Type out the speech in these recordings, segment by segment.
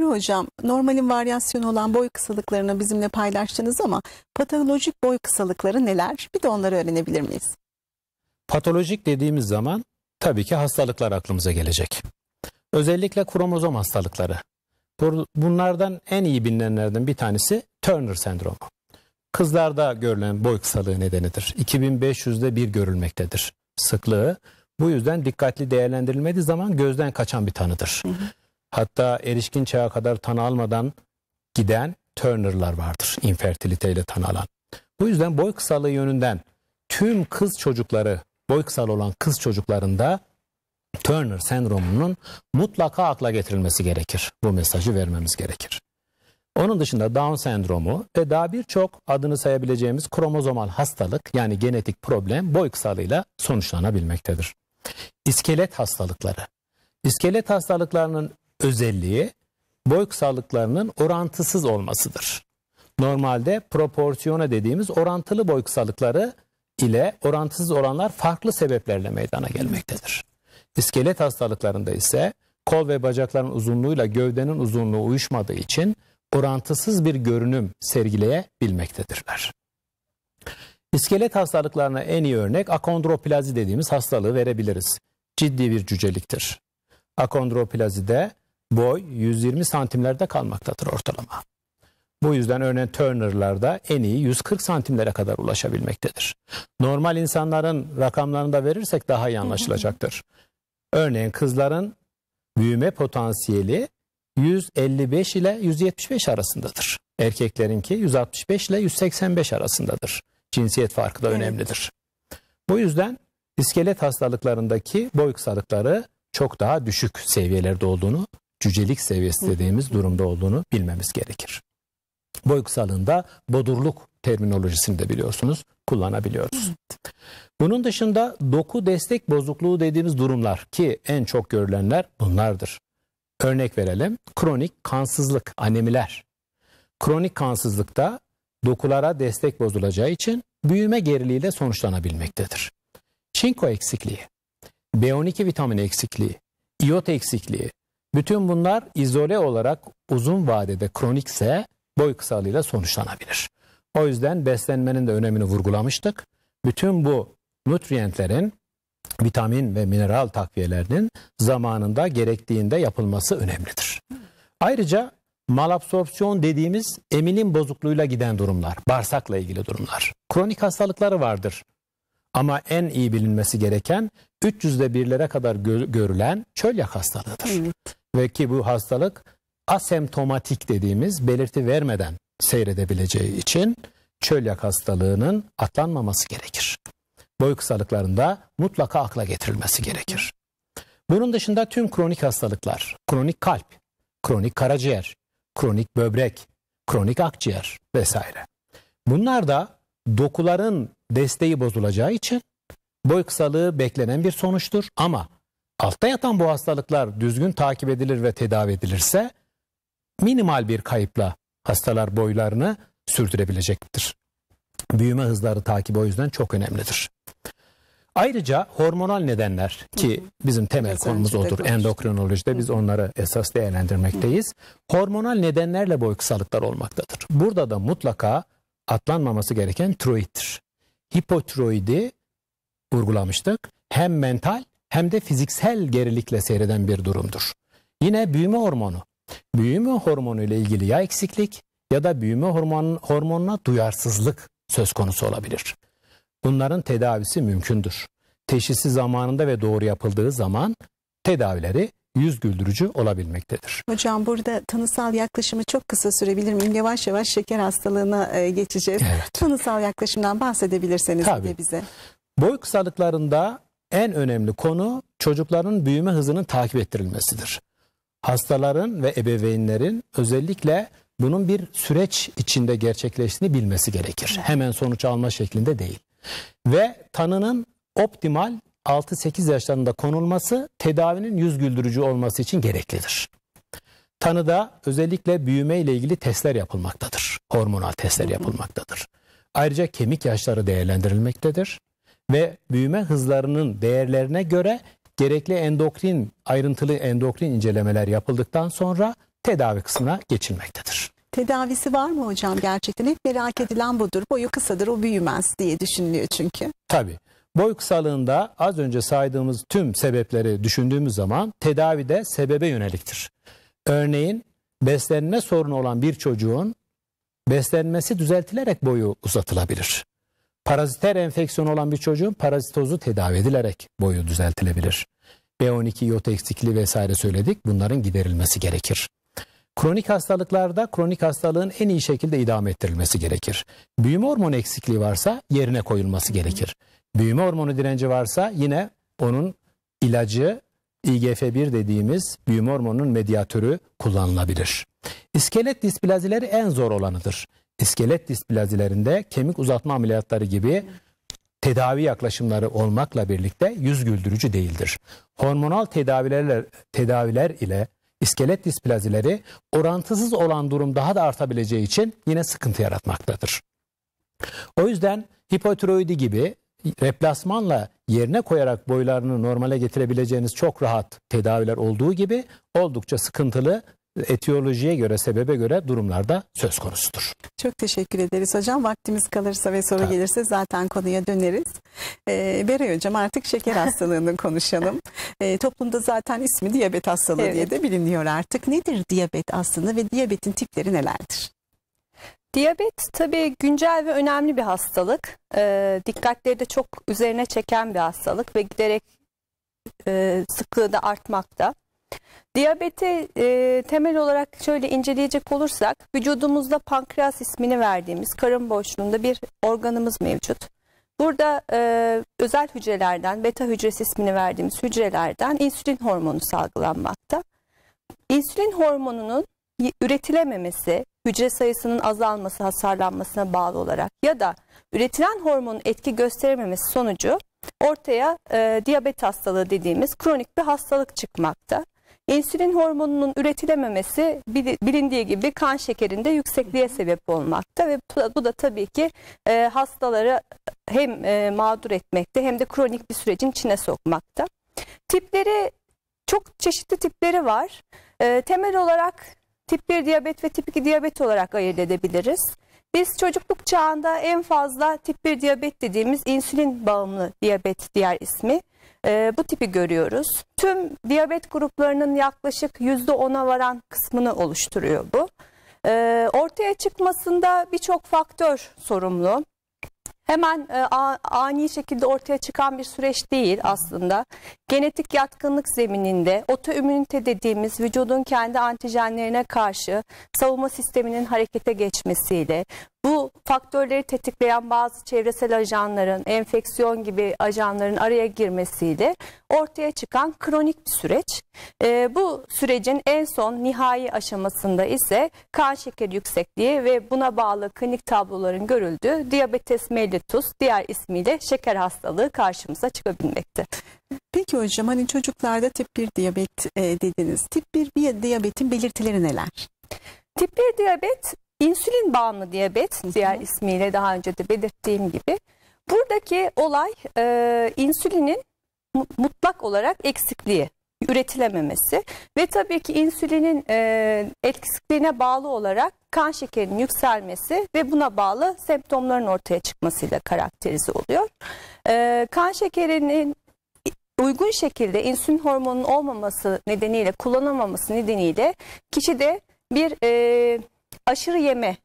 Emre Hocam, normalin varyasyonu olan boy kısalıklarını bizimle paylaştınız ama patolojik boy kısalıkları neler? Bir de onları öğrenebilir miyiz? Patolojik dediğimiz zaman tabii ki hastalıklar aklımıza gelecek. Özellikle kromozom hastalıkları. Bunlardan en iyi bilinenlerden bir tanesi Turner sendromu. Kızlarda görülen boy kısalığı nedenidir. 2500'de bir görülmektedir sıklığı. Bu yüzden dikkatli değerlendirilmediği zaman gözden kaçan bir tanıdır. Hı hı hatta erişkin çağa kadar tanı almadan giden Turner'lar vardır infertiliteyle tanı alan. Bu yüzden boy kısalığı yönünden tüm kız çocukları boy kısalı olan kız çocuklarında Turner sendromunun mutlaka akla getirilmesi gerekir. Bu mesajı vermemiz gerekir. Onun dışında Down sendromu ve daha birçok adını sayabileceğimiz kromozomal hastalık yani genetik problem boy kısalığıyla sonuçlanabilmektedir. İskelet hastalıkları. İskelet hastalıklarının özelliği boy kısalıklarının orantısız olmasıdır. Normalde proporsiyona dediğimiz orantılı boy kısalıkları ile orantısız olanlar farklı sebeplerle meydana gelmektedir. İskelet hastalıklarında ise kol ve bacakların uzunluğuyla gövdenin uzunluğu uyuşmadığı için orantısız bir görünüm sergileyebilmektedirler. İskelet hastalıklarına en iyi örnek akondroplazi dediğimiz hastalığı verebiliriz. Ciddi bir cüceliktir. Akondroplazide boy 120 santimlerde kalmaktadır ortalama. Bu yüzden örneğin Turner'larda en iyi 140 santimlere kadar ulaşabilmektedir. Normal insanların rakamlarını da verirsek daha iyi anlaşılacaktır. Örneğin kızların büyüme potansiyeli 155 ile 175 arasındadır. Erkeklerinki 165 ile 185 arasındadır. Cinsiyet farkı da evet. önemlidir. Bu yüzden iskelet hastalıklarındaki boy kısalıkları çok daha düşük seviyelerde olduğunu cücelik seviyesi dediğimiz durumda olduğunu bilmemiz gerekir. Boy kısalığında bodurluk terminolojisini de biliyorsunuz kullanabiliyoruz. Bunun dışında doku destek bozukluğu dediğimiz durumlar ki en çok görülenler bunlardır. Örnek verelim kronik kansızlık, anemiler. Kronik kansızlıkta dokulara destek bozulacağı için büyüme geriliğiyle sonuçlanabilmektedir. Çinko eksikliği, B12 vitamini eksikliği, iot eksikliği, bütün bunlar izole olarak uzun vadede kronikse boy kısalığıyla sonuçlanabilir. O yüzden beslenmenin de önemini vurgulamıştık. Bütün bu nutriyentlerin vitamin ve mineral takviyelerinin zamanında gerektiğinde yapılması önemlidir. Ayrıca malabsorpsiyon dediğimiz emilim bozukluğuyla giden durumlar, bağırsakla ilgili durumlar. Kronik hastalıkları vardır. Ama en iyi bilinmesi gereken 300'de birlere kadar görülen çölyak hastalığıdır. Evet. Ve ki bu hastalık asemptomatik dediğimiz belirti vermeden seyredebileceği için çölyak hastalığının atlanmaması gerekir. Boy kısalıklarında mutlaka akla getirilmesi gerekir. Bunun dışında tüm kronik hastalıklar, kronik kalp, kronik karaciğer, kronik böbrek, kronik akciğer vesaire. Bunlar da dokuların desteği bozulacağı için boy kısalığı beklenen bir sonuçtur ama altta yatan bu hastalıklar düzgün takip edilir ve tedavi edilirse minimal bir kayıpla hastalar boylarını sürdürebilecektir. Büyüme hızları takibi o yüzden çok önemlidir. Ayrıca hormonal nedenler ki bizim temel Mesela konumuz odur endokrinolojide biz onları esas değerlendirmekteyiz. Hormonal nedenlerle boy kısalıklar olmaktadır. Burada da mutlaka atlanmaması gereken tiroittir. Hipotiroidi vurgulamıştık. Hem mental hem de fiziksel gerilikle seyreden bir durumdur. Yine büyüme hormonu. Büyüme hormonu ile ilgili ya eksiklik ya da büyüme hormon, hormonuna duyarsızlık söz konusu olabilir. Bunların tedavisi mümkündür. Teşhisi zamanında ve doğru yapıldığı zaman tedavileri yüz güldürücü olabilmektedir. Hocam burada tanısal yaklaşımı çok kısa sürebilir miyim? Yavaş yavaş şeker hastalığına e, geçeceğiz. Evet. Tanısal yaklaşımdan bahsedebilirseniz Tabii. de bize. Boy kısalıklarında en önemli konu çocukların büyüme hızının takip ettirilmesidir. Hastaların ve ebeveynlerin özellikle bunun bir süreç içinde gerçekleştiğini bilmesi gerekir. Hemen sonuç alma şeklinde değil. Ve tanının optimal 6-8 yaşlarında konulması tedavinin yüz güldürücü olması için gereklidir. Tanıda özellikle büyüme ile ilgili testler yapılmaktadır. Hormonal testler yapılmaktadır. Ayrıca kemik yaşları değerlendirilmektedir ve büyüme hızlarının değerlerine göre gerekli endokrin, ayrıntılı endokrin incelemeler yapıldıktan sonra tedavi kısmına geçilmektedir. Tedavisi var mı hocam gerçekten? Hep merak edilen budur. Boyu kısadır o büyümez diye düşünülüyor çünkü. Tabii. Boy kısalığında az önce saydığımız tüm sebepleri düşündüğümüz zaman tedavi de sebebe yöneliktir. Örneğin beslenme sorunu olan bir çocuğun beslenmesi düzeltilerek boyu uzatılabilir. Paraziter enfeksiyon olan bir çocuğun parazitozu tedavi edilerek boyu düzeltilebilir. B12 iot eksikliği vesaire söyledik. Bunların giderilmesi gerekir. Kronik hastalıklarda kronik hastalığın en iyi şekilde idame ettirilmesi gerekir. Büyüme hormonu eksikliği varsa yerine koyulması gerekir. Büyüme hormonu direnci varsa yine onun ilacı IGF-1 dediğimiz büyüme hormonunun medyatörü kullanılabilir. İskelet displazileri en zor olanıdır iskelet displazilerinde kemik uzatma ameliyatları gibi tedavi yaklaşımları olmakla birlikte yüz güldürücü değildir. Hormonal tedavilerle, tedaviler ile iskelet displazileri orantısız olan durum daha da artabileceği için yine sıkıntı yaratmaktadır. O yüzden hipotiroidi gibi replasmanla yerine koyarak boylarını normale getirebileceğiniz çok rahat tedaviler olduğu gibi oldukça sıkıntılı etiyolojiye göre, sebebe göre durumlarda söz konusudur. Çok teşekkür ederiz hocam. Vaktimiz kalırsa ve soru Tabii. gelirse zaten konuya döneriz. Ee, Beray hocam artık şeker hastalığını konuşalım. Ee, toplumda zaten ismi diyabet hastalığı evet. diye de biliniyor artık. Nedir diyabet aslında ve diyabetin tipleri nelerdir? Diyabet tabii güncel ve önemli bir hastalık. Ee, dikkatleri de çok üzerine çeken bir hastalık ve giderek e, sıklığı da artmakta. Diyabeti e, temel olarak şöyle inceleyecek olursak vücudumuzda pankreas ismini verdiğimiz karın boşluğunda bir organımız mevcut. Burada e, özel hücrelerden beta hücresi ismini verdiğimiz hücrelerden insülin hormonu salgılanmakta. İnsülin hormonunun üretilememesi, hücre sayısının azalması, hasarlanmasına bağlı olarak ya da üretilen hormonun etki gösterememesi sonucu ortaya e, diyabet hastalığı dediğimiz kronik bir hastalık çıkmakta. İnsülin hormonunun üretilememesi bilindiği gibi kan şekerinde yüksekliğe sebep olmakta ve bu da tabii ki e, hastaları hem e, mağdur etmekte hem de kronik bir sürecin içine sokmakta. Tipleri çok çeşitli tipleri var. E, temel olarak tip 1 diyabet ve tip 2 diyabet olarak ayırt edebiliriz. Biz çocukluk çağında en fazla tip 1 diyabet dediğimiz insülin bağımlı diyabet diğer ismi e, bu tipi görüyoruz. Tüm diyabet gruplarının yaklaşık %10'a varan kısmını oluşturuyor bu. E, ortaya çıkmasında birçok faktör sorumlu. Hemen e, ani şekilde ortaya çıkan bir süreç değil aslında. Genetik yatkınlık zemininde otoimmünite dediğimiz vücudun kendi antijenlerine karşı savunma sisteminin harekete geçmesiyle bu faktörleri tetikleyen bazı çevresel ajanların, enfeksiyon gibi ajanların araya girmesiyle ortaya çıkan kronik bir süreç. E, bu sürecin en son nihai aşamasında ise kan şekeri yüksekliği ve buna bağlı klinik tabloların görüldüğü diyabetes mellitus diğer ismiyle şeker hastalığı karşımıza çıkabilmekte. Peki hocam hani çocuklarda tip 1 diyabet e, dediniz. Tip 1 diyabetin belirtileri neler? Tip 1 diyabet İnsülin bağımlı diyabet diğer ismiyle daha önce de belirttiğim gibi buradaki olay e, insülinin mutlak olarak eksikliği üretilememesi ve tabii ki insülinin e, eksikliğine bağlı olarak kan şekerinin yükselmesi ve buna bağlı semptomların ortaya çıkmasıyla karakterize oluyor. E, kan şekerinin uygun şekilde insülin hormonunun olmaması nedeniyle kullanamaması nedeniyle kişide bir e, aşırı yeme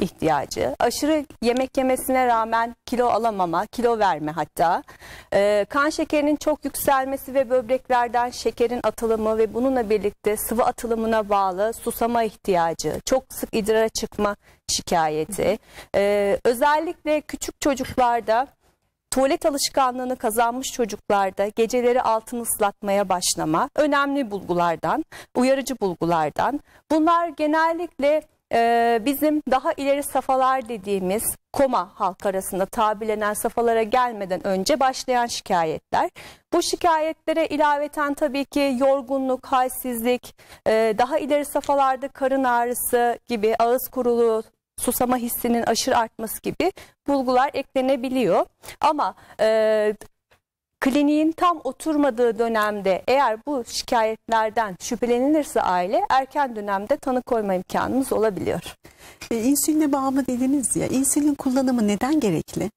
ihtiyacı, aşırı yemek yemesine rağmen kilo alamama, kilo verme hatta, e, kan şekerinin çok yükselmesi ve böbreklerden şekerin atılımı ve bununla birlikte sıvı atılımına bağlı susama ihtiyacı, çok sık idrara çıkma şikayeti, e, özellikle küçük çocuklarda tuvalet alışkanlığını kazanmış çocuklarda geceleri altını ıslatmaya başlama önemli bulgulardan, uyarıcı bulgulardan. Bunlar genellikle ee, bizim daha ileri safalar dediğimiz koma halk arasında tabirlenen safalara gelmeden önce başlayan şikayetler. Bu şikayetlere ilaveten tabii ki yorgunluk, halsizlik, e, daha ileri safalarda karın ağrısı gibi ağız kuruluğu, susama hissinin aşırı artması gibi bulgular eklenebiliyor. Ama e, kliniğin tam oturmadığı dönemde eğer bu şikayetlerden şüphelenilirse aile erken dönemde tanı koyma imkanımız olabiliyor. E, insüline bağımlı dediniz ya insülin kullanımı neden gerekli?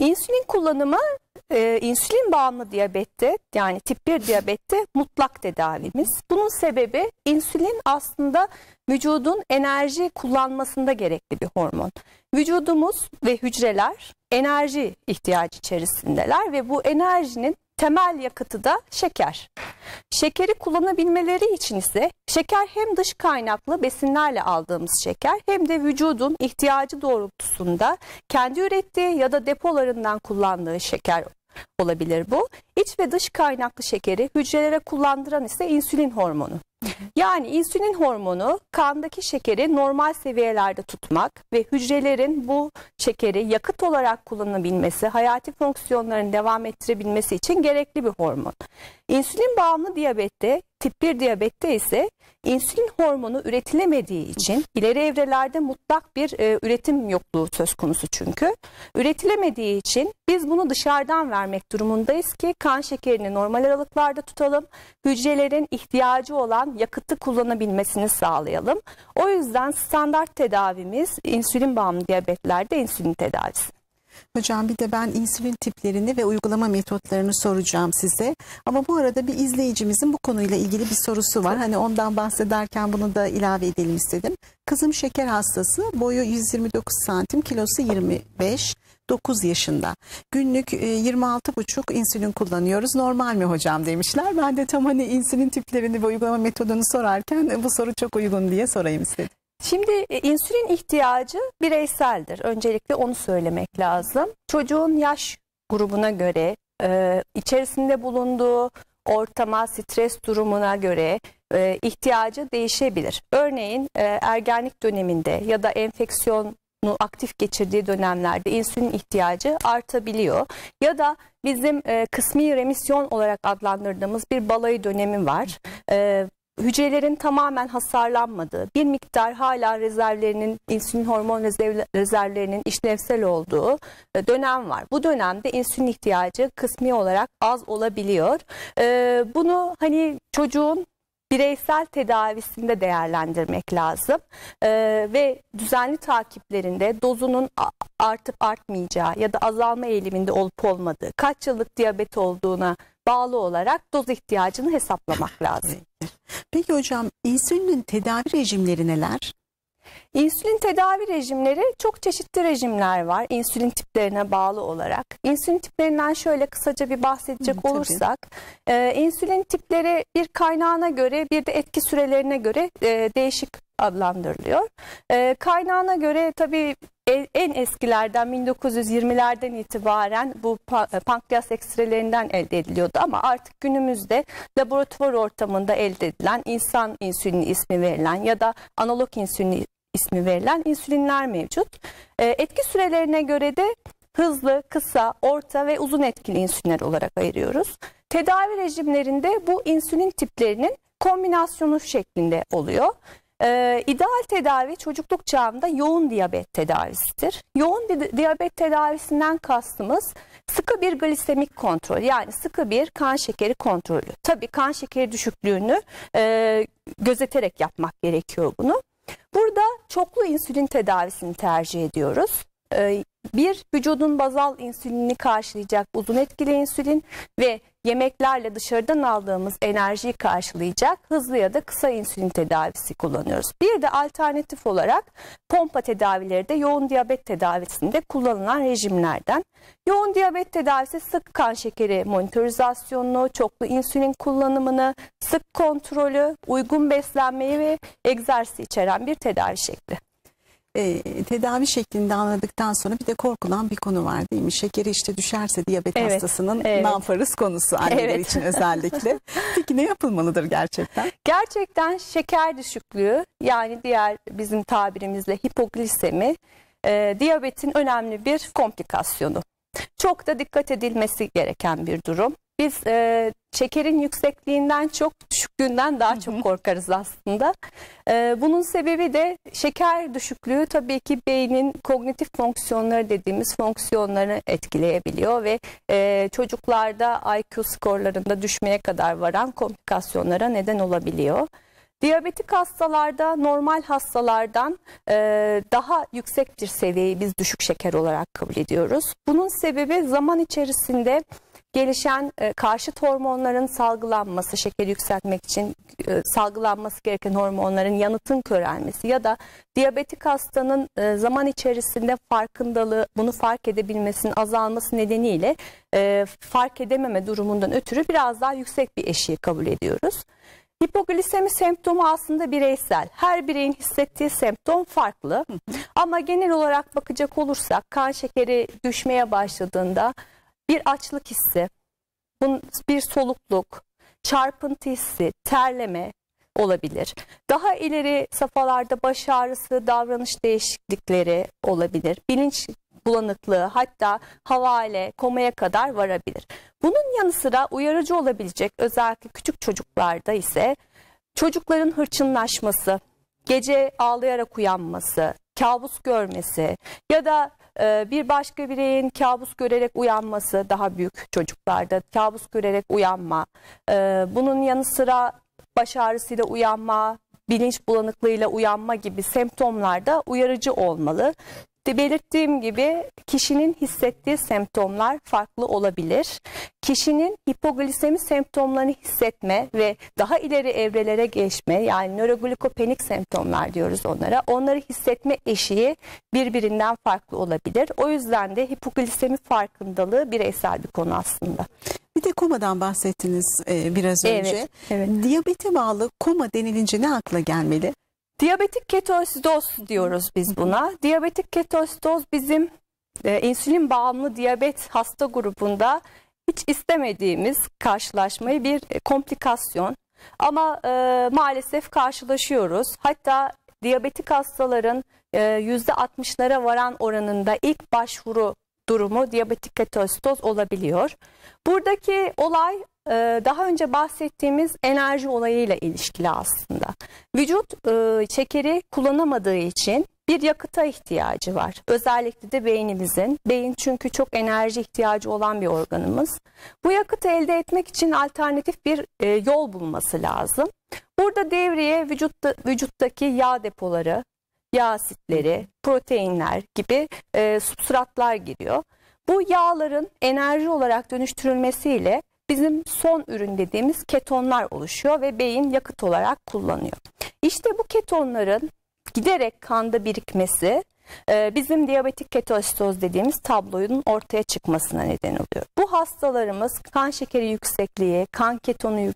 İnsülin kullanımı e, insülin bağımlı diyabette yani tip 1 diyabette mutlak tedavimiz. Bunun sebebi insülin aslında vücudun enerji kullanmasında gerekli bir hormon. Vücudumuz ve hücreler enerji ihtiyacı içerisindeler ve bu enerjinin temel yakıtı da şeker. Şekeri kullanabilmeleri için ise şeker hem dış kaynaklı besinlerle aldığımız şeker hem de vücudun ihtiyacı doğrultusunda kendi ürettiği ya da depolarından kullandığı şeker olabilir bu. İç ve dış kaynaklı şekeri hücrelere kullandıran ise insülin hormonu. Yani insülin hormonu kandaki şekeri normal seviyelerde tutmak ve hücrelerin bu şekeri yakıt olarak kullanabilmesi, hayati fonksiyonların devam ettirebilmesi için gerekli bir hormon. İnsülin bağımlı diyabette, tip 1 diyabette ise insülin hormonu üretilemediği için ileri evrelerde mutlak bir e, üretim yokluğu söz konusu çünkü. Üretilemediği için biz bunu dışarıdan vermek durumundayız ki kan şekerini normal aralıklarda tutalım. Hücrelerin ihtiyacı olan yakıtı kullanabilmesini sağlayalım. O yüzden standart tedavimiz insülin bağımlı diyabetlerde insülin tedavisi. Hocam bir de ben insülin tiplerini ve uygulama metotlarını soracağım size. Ama bu arada bir izleyicimizin bu konuyla ilgili bir sorusu var. Hani ondan bahsederken bunu da ilave edelim istedim. Kızım şeker hastası, boyu 129 santim, kilosu 25. 9 yaşında. Günlük 26,5 e, insülin kullanıyoruz. Normal mi hocam demişler. Ben de tam hani insülin tiplerini ve uygulama metodunu sorarken e, bu soru çok uygun diye sorayım istedim. Şimdi e, insülin ihtiyacı bireyseldir. Öncelikle onu söylemek lazım. Çocuğun yaş grubuna göre, e, içerisinde bulunduğu ortama, stres durumuna göre e, ihtiyacı değişebilir. Örneğin ergenlik döneminde ya da enfeksiyon aktif geçirdiği dönemlerde insülin ihtiyacı artabiliyor. Ya da bizim e, kısmi remisyon olarak adlandırdığımız bir balayı dönemi var. E, hücrelerin tamamen hasarlanmadığı, bir miktar hala rezervlerinin, insülin hormon rezervlerinin işlevsel olduğu e, dönem var. Bu dönemde insülin ihtiyacı kısmi olarak az olabiliyor. E, bunu hani çocuğun bireysel tedavisinde değerlendirmek lazım. E, ve düzenli takiplerinde dozunun artıp artmayacağı ya da azalma eğiliminde olup olmadığı, kaç yıllık diyabet olduğuna bağlı olarak doz ihtiyacını hesaplamak lazım. Peki hocam insülinin tedavi rejimleri neler? İnsülin tedavi rejimleri çok çeşitli rejimler var insülin tiplerine bağlı olarak. İnsülin tiplerinden şöyle kısaca bir bahsedecek Hı, olursak tabii. e, insülin tipleri bir kaynağına göre bir de etki sürelerine göre e, değişik adlandırılıyor. E, kaynağına göre tabii e, en eskilerden 1920'lerden itibaren bu e, pankreas ekstrelerinden elde ediliyordu ama artık günümüzde laboratuvar ortamında elde edilen insan insülini ismi verilen ya da analog insülini ismi verilen insülinler mevcut. E, etki sürelerine göre de hızlı, kısa, orta ve uzun etkili insülinler olarak ayırıyoruz. Tedavi rejimlerinde bu insülin tiplerinin kombinasyonu şeklinde oluyor. Ee, ideal tedavi çocukluk çağında yoğun diyabet tedavisidir. Yoğun di diyabet tedavisinden kastımız sıkı bir glisemik kontrol yani sıkı bir kan şekeri kontrolü. Tabii kan şekeri düşüklüğünü e, gözeterek yapmak gerekiyor bunu. Burada çoklu insülin tedavisini tercih ediyoruz. Ee, bir, vücudun bazal insülinini karşılayacak uzun etkili insülin ve yemeklerle dışarıdan aldığımız enerjiyi karşılayacak hızlı ya da kısa insülin tedavisi kullanıyoruz. Bir de alternatif olarak pompa tedavileri de yoğun diyabet tedavisinde kullanılan rejimlerden. Yoğun diyabet tedavisi sık kan şekeri monitorizasyonunu, çoklu insülin kullanımını, sık kontrolü, uygun beslenmeyi ve egzersizi içeren bir tedavi şekli e, tedavi de anladıktan sonra bir de korkulan bir konu var değil mi? Şekeri işte düşerse diyabet evet, hastasının evet. nanfarız konusu anneler evet. için özellikle. Peki ne yapılmalıdır gerçekten? Gerçekten şeker düşüklüğü yani diğer bizim tabirimizle hipoglisemi e, diyabetin önemli bir komplikasyonu. Çok da dikkat edilmesi gereken bir durum biz e, şekerin yüksekliğinden çok düşüklüğünden daha çok korkarız aslında. E, bunun sebebi de şeker düşüklüğü tabii ki beynin kognitif fonksiyonları dediğimiz fonksiyonlarını etkileyebiliyor ve e, çocuklarda IQ skorlarında düşmeye kadar varan komplikasyonlara neden olabiliyor. Diyabetik hastalarda normal hastalardan e, daha yüksek bir seviyeyi biz düşük şeker olarak kabul ediyoruz. Bunun sebebi zaman içerisinde gelişen e, karşıt hormonların salgılanması, şeker yükseltmek için e, salgılanması gereken hormonların yanıtın körelmesi ya da diyabetik hastanın e, zaman içerisinde farkındalığı, bunu fark edebilmesinin azalması nedeniyle e, fark edememe durumundan ötürü biraz daha yüksek bir eşiği kabul ediyoruz. Hipoglisemi semptomu aslında bireysel. Her bireyin hissettiği semptom farklı. Ama genel olarak bakacak olursak kan şekeri düşmeye başladığında bir açlık hissi, bir solukluk, çarpıntı hissi, terleme olabilir. Daha ileri safhalarda baş ağrısı, davranış değişiklikleri olabilir. Bilinç bulanıklığı hatta havale, komaya kadar varabilir. Bunun yanı sıra uyarıcı olabilecek özellikle küçük çocuklarda ise çocukların hırçınlaşması, gece ağlayarak uyanması, kabus görmesi ya da ee, bir başka bireyin kabus görerek uyanması daha büyük çocuklarda. Kabus görerek uyanma. Ee, bunun yanı sıra baş ağrısıyla uyanma, bilinç bulanıklığıyla uyanma gibi semptomlarda uyarıcı olmalı. De belirttiğim gibi kişinin hissettiği semptomlar farklı olabilir. Kişinin hipoglisemi semptomlarını hissetme ve daha ileri evrelere geçme yani nöroglikopenik semptomlar diyoruz onlara. Onları hissetme eşiği birbirinden farklı olabilir. O yüzden de hipoglisemi farkındalığı bireysel bir konu aslında. Bir de komadan bahsettiniz e, biraz önce. Evet, evet. Diyabete bağlı koma denilince ne akla gelmeli? Diyabetik ketoasidoz diyoruz biz buna. Diyabetik ketoasidoz bizim e, insülin bağımlı diyabet hasta grubunda hiç istemediğimiz karşılaşmayı bir e, komplikasyon. Ama e, maalesef karşılaşıyoruz. Hatta diyabetik hastaların e, %60'lara varan oranında ilk başvuru durumu diyabetik ketoasidoz olabiliyor. Buradaki olay ee, daha önce bahsettiğimiz enerji olayıyla ilişkili aslında. Vücut e, şekeri kullanamadığı için bir yakıta ihtiyacı var. Özellikle de beynimizin. Beyin çünkü çok enerji ihtiyacı olan bir organımız. Bu yakıtı elde etmek için alternatif bir e, yol bulması lazım. Burada devreye vücutta, vücuttaki yağ depoları, yağ asitleri, proteinler gibi e, substratlar giriyor. Bu yağların enerji olarak dönüştürülmesiyle bizim son ürün dediğimiz ketonlar oluşuyor ve beyin yakıt olarak kullanıyor. İşte bu ketonların giderek kanda birikmesi e, bizim diyabetik ketoastoz dediğimiz tabloyun ortaya çıkmasına neden oluyor. Bu hastalarımız kan şekeri yüksekliği, kan ketonu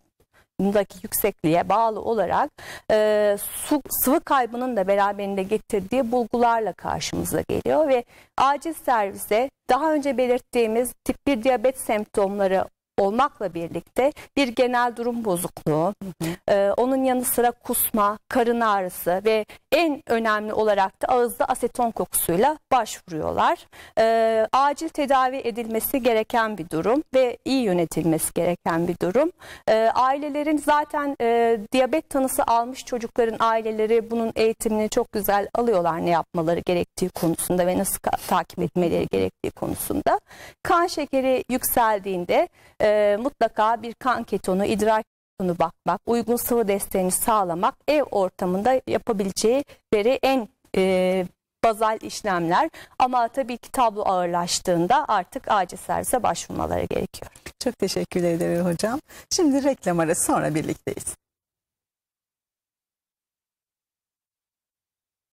daki yüksekliğe bağlı olarak e, su, sıvı kaybının da beraberinde getirdiği bulgularla karşımıza geliyor ve acil servise daha önce belirttiğimiz tip 1 diyabet semptomları olmakla birlikte bir genel durum bozukluğu, e, onun yanı sıra kusma, karın ağrısı ve en önemli olarak da ağızda aseton kokusuyla başvuruyorlar. E, acil tedavi edilmesi gereken bir durum ve iyi yönetilmesi gereken bir durum. E, ailelerin zaten e, diyabet tanısı almış çocukların aileleri bunun eğitimini çok güzel alıyorlar ne yapmaları gerektiği konusunda ve nasıl takip etmeleri gerektiği konusunda. Kan şekeri yükseldiğinde e, e, mutlaka bir kan ketonu, idrar ketonu bakmak, uygun sıvı desteğini sağlamak ev ortamında yapabileceği veri en e, bazal işlemler ama tabii ki tablo ağırlaştığında artık acil servise başvurmaları gerekiyor. Çok teşekkür ederim hocam. Şimdi reklam arası sonra birlikteyiz.